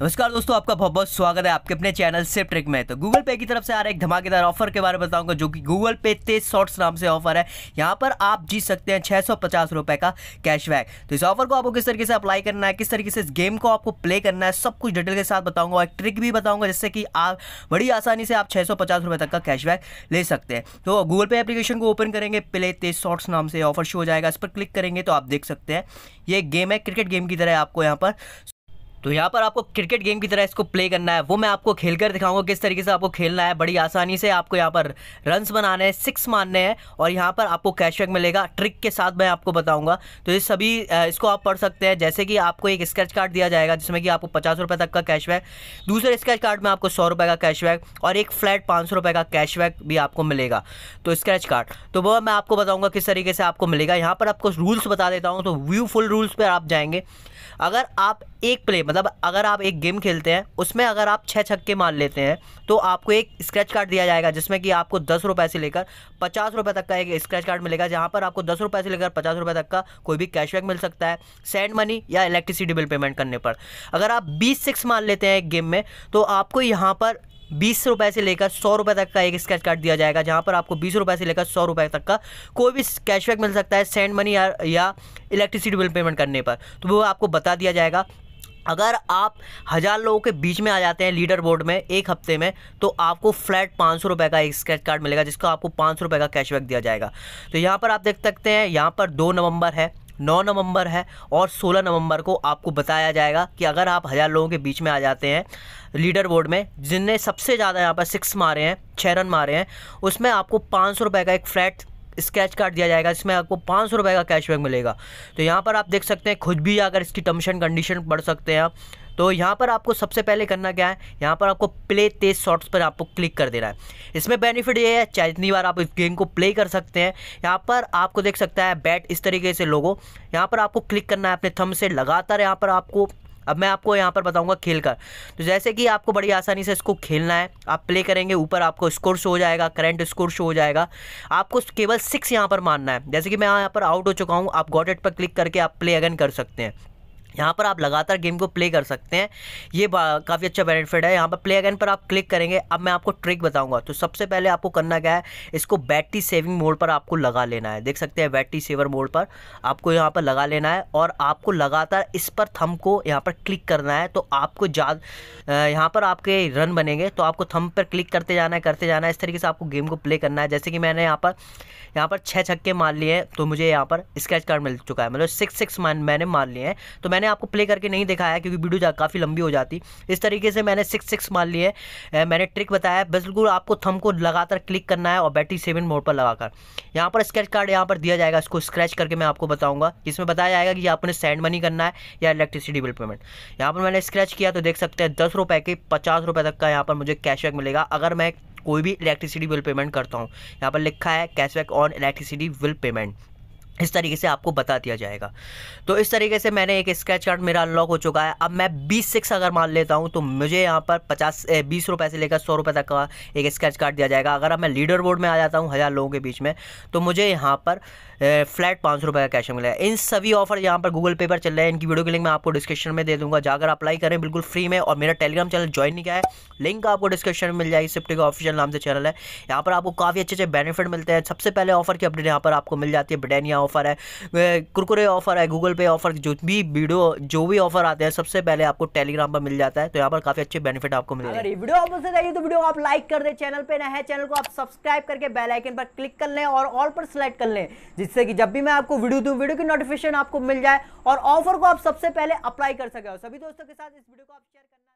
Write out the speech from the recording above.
नमस्कार दोस्तों आपका बहुत बहुत स्वागत है आपके अपने चैनल से ट्रिक में तो गूगल पे की तरफ से आ रहा है एक धमाकेदार ऑफर के बारे में बताऊंगा जो कि गूगल पे तेज शॉर्ट्स नाम से ऑफर है यहाँ पर आप जीत सकते हैं छः सौ पचास रुपये का कैशबैक तो इस ऑफर को आपको किस तरीके से अप्लाई करना है किस तरीके से इस गेम को आपको प्ले करना है सब कुछ डिटेल के साथ बताऊंगा एक ट्रिक भी बताऊंगा जिससे कि आप बड़ी आसानी से आप छः सौ पचास रुपये तक का कैशबैक ले सकते हैं तो गूगल पे एप्लीकेशन को ओपन करेंगे प्ले तेज शॉर्ट्स नाम से ऑफर शो हो जाएगा इस पर क्लिक करेंगे तो आप देख सकते हैं ये गेम है क्रिकेट गेम की तरह आपको यहाँ पर तो यहाँ पर आपको क्रिकेट गेम की तरह इसको प्ले करना है वो मैं आपको खेल कर दिखाऊंगा किस तरीके से आपको खेलना है बड़ी आसानी से आपको यहाँ पर रन्स बनाने हैं सिक्स मारने हैं और यहाँ पर आपको कैशबैक मिलेगा ट्रिक के साथ मैं आपको बताऊँगा तो ये सभी इसको आप पढ़ सकते हैं जैसे कि आपको एक स्क्रैच कार्ड दिया जाएगा जिसमें कि आपको पचास रुपये तक का कैशबैक दूसरे स्केच कार्ड में आपको सौ रुपये का कैशबैक और एक फ्लैट पाँच सौ रुपये का कैशबैक भी आपको मिलेगा तो स्क्रेच कार्ड तो वह मैं आपको बताऊँगा किस तरीके से आपको मिलेगा यहाँ पर आपको रूल्स बता देता हूँ तो व्यू फुल रूल्स पर आप जाएंगे अगर आप एक प्ले मतलब अगर आप एक गेम खेलते हैं उसमें अगर आप छः छक्के मार लेते हैं तो आपको एक स्क्रैच कार्ड दिया जाएगा जिसमें कि आपको दस रुपये से लेकर पचास रुपये तक का एक स्क्रैच कार्ड मिलेगा जहाँ पर आपको दस रुपये से लेकर पचास रुपये तक का कोई भी कैशबैक मिल सकता है सेंड मनी या इलेक्ट्रिसिटी बिल पेमेंट करने पर अगर आप बीस सिक्स मार लेते हैं एक गेम में तो आपको यहाँ पर बीस रुपए से लेकर सौ रुपए तक का एक स्क्रैच कार्ड दिया जाएगा जहां पर आपको बीस रुपए से लेकर सौ रुपए तक का कोई भी कैशबैक मिल सकता है सेंड मनी या, या इलेक्ट्रिसिटी बिल पेमेंट करने पर तो वो आपको बता दिया जाएगा अगर आप हज़ार लोगों के बीच में आ जाते हैं लीडर बोर्ड में एक हफ्ते में तो आपको फ्लैट पाँच सौ रुपये का एक स्क्रैच कार्ड मिलेगा जिसका आपको पाँच सौ रुपये का कैशबैक दिया जाएगा तो यहाँ पर आप देख सकते हैं यहाँ पर दो नवंबर है नौ नवंबर है और सोलह नवंबर को आपको बताया जाएगा कि अगर आप हज़ार लोगों के बीच में आ जाते हैं लीडर बोर्ड में जिनने सबसे ज़्यादा यहाँ पर सिक्स मारे हैं छः रन मारे हैं उसमें आपको पाँच सौ रुपये का एक फ्लैट स्केच कार्ड दिया जाएगा इसमें आपको पाँच सौ रुपये का कैशबैक मिलेगा तो यहाँ पर आप देख सकते हैं खुद भी अगर इसकी टर्म्स एंड कंडीशन पढ़ सकते हैं आप तो यहाँ पर आपको सबसे पहले करना क्या है यहाँ पर आपको प्ले तेज शॉट्स पर आपको क्लिक कर देना है इसमें बेनिफिट ये है चाहे जितनी बार आप इस गेम को प्ले कर सकते हैं यहाँ पर आपको देख सकता है बैट इस तरीके से लोगों यहाँ पर आपको क्लिक करना है अपने थम से लगातार यहाँ पर आपको अब मैं आपको यहाँ पर बताऊँगा खेल कर तो जैसे कि आपको बड़ी आसानी से इसको खेलना है आप प्ले करेंगे ऊपर आपको स्कोर शो हो जाएगा करंट स्कोर शो हो जाएगा आपको केवल सिक्स यहाँ पर मारना है जैसे कि मैं यहाँ पर आउट हो चुका हूँ आप गॉट पर क्लिक करके आप प्ले अगेन कर सकते हैं यहाँ पर आप लगातार गेम को प्ले कर सकते हैं ये काफ़ी अच्छा बेनिफिट है यहाँ पर प्ले अगेन पर आप क्लिक करेंगे अब मैं आपको ट्रिक बताऊंगा तो सबसे पहले आपको करना क्या है इसको बैटरी सेविंग मोड पर आपको लगा लेना है देख सकते हैं बैटरी सेवर मोड पर आपको यहाँ पर लगा लेना है और आपको लगातार इस पर थम को यहाँ पर क्लिक करना है तो आपको ज़्यादा यहाँ पर आपके रन बनेंगे तो आपको थम पर क्लिक करते जाना है करते जाना है इस तरीके से आपको गेम को प्ले करना है जैसे कि मैंने यहाँ पर यहाँ पर छः छक्के मार लिए हैं तो मुझे यहाँ पर स्क्रैच कार्ड मिल चुका है मतलब सिक्स सिक्स मैंने मार लिए हैं तो मैंने मैंने आपको प्ले करके नहीं दिखाया क्योंकि वीडियो जा, काफ़ी लंबी हो जाती इस तरीके से मैंने सिक्स सिक्स मान लिए मैंने ट्रिक बताया बिल्कुल आपको थम को लगातार क्लिक करना है और बैटरी सेवन मोड पर लगाकर यहाँ पर स्केच कार्ड यहाँ पर दिया जाएगा इसको स्क्रैच करके मैं आपको बताऊँगा इसमें बताया जाएगा कि आपने सेंड मनी करना है या इलेक्ट्रिसिटी बिल पेमेंट यहाँ पर मैंने स्क्रैच किया तो देख सकते हैं दस रुपये के पचास रुपये तक का यहाँ पर मुझे कैशबैक मिलेगा अगर मैं कोई भी इलेक्ट्रिसिटी बिल पेमेंट करता हूँ यहाँ पर लिखा है cashback on electricity bill payment इस तरीके से आपको बता दिया जाएगा तो इस तरीके से मैंने एक स्क्रैच कार्ड मेरा अनलॉक हो चुका है अब मैं बीस सिक्स अगर मान लेता हूँ तो मुझे यहाँ पर पचास बीस रुपये से लेकर सौ रुपये तक का एक स्क्रैच कार्ड दिया जाएगा अगर अब मैं लीडर बोर्ड में आ जाता हूँ हज़ार लोगों के बीच में तो मुझे यहाँ पर फ्लैट पाँच सौ रुपये का कैश मिलेगा इन सभी ऑफर यहाँ पर गूगल पे पर चल रहे हैं इनकी वीडियो की लिंक मैं आपको डिस्क्रिप्शन में दे दूँगा जाकर अप्लाई करें बिल्कुल फ्री में और मेरा टेलीग्राम चैनल ज्वाइन नहीं किया है लिंक आपको डिस्क्रिप्शन में मिल जाएगी सिप्टी का ऑफिशियल नाम से चैनल है यहाँ पर आपको काफ़ी अच्छे अच्छे बेनिफिट मिलते हैं सबसे पहले ऑफर की अपडेट यहाँ पर आपको मिल जाती है ब्रिटानिया ऑफ़र है कुरकुरे ऑफ़र है गूगल पे ऑफ़र जो भी वीडियो जो भी ऑफ़र आते हैं सबसे पहले आपको टेलीग्राम पर मिल जाता है तो यहाँ पर काफ़ी अच्छे बेनिफिट आपको मिले अगर वीडियो आप पसंद आएगी तो वीडियो आप लाइक कर दे चैनल पर ना है चैनल को आप सब्सक्राइब करके बेलाइकन पर क्लिक कर लें और ऑल पर सिलेक्ट कर लें जिससे कि जब भी मैं आपको वीडियो दूँ वीडियो की नोटिफिकेशन आपको मिल जाए और ऑफर को आप सबसे पहले अप्लाई कर सके और सभी दोस्तों के साथ इस वीडियो को आप शेयर करना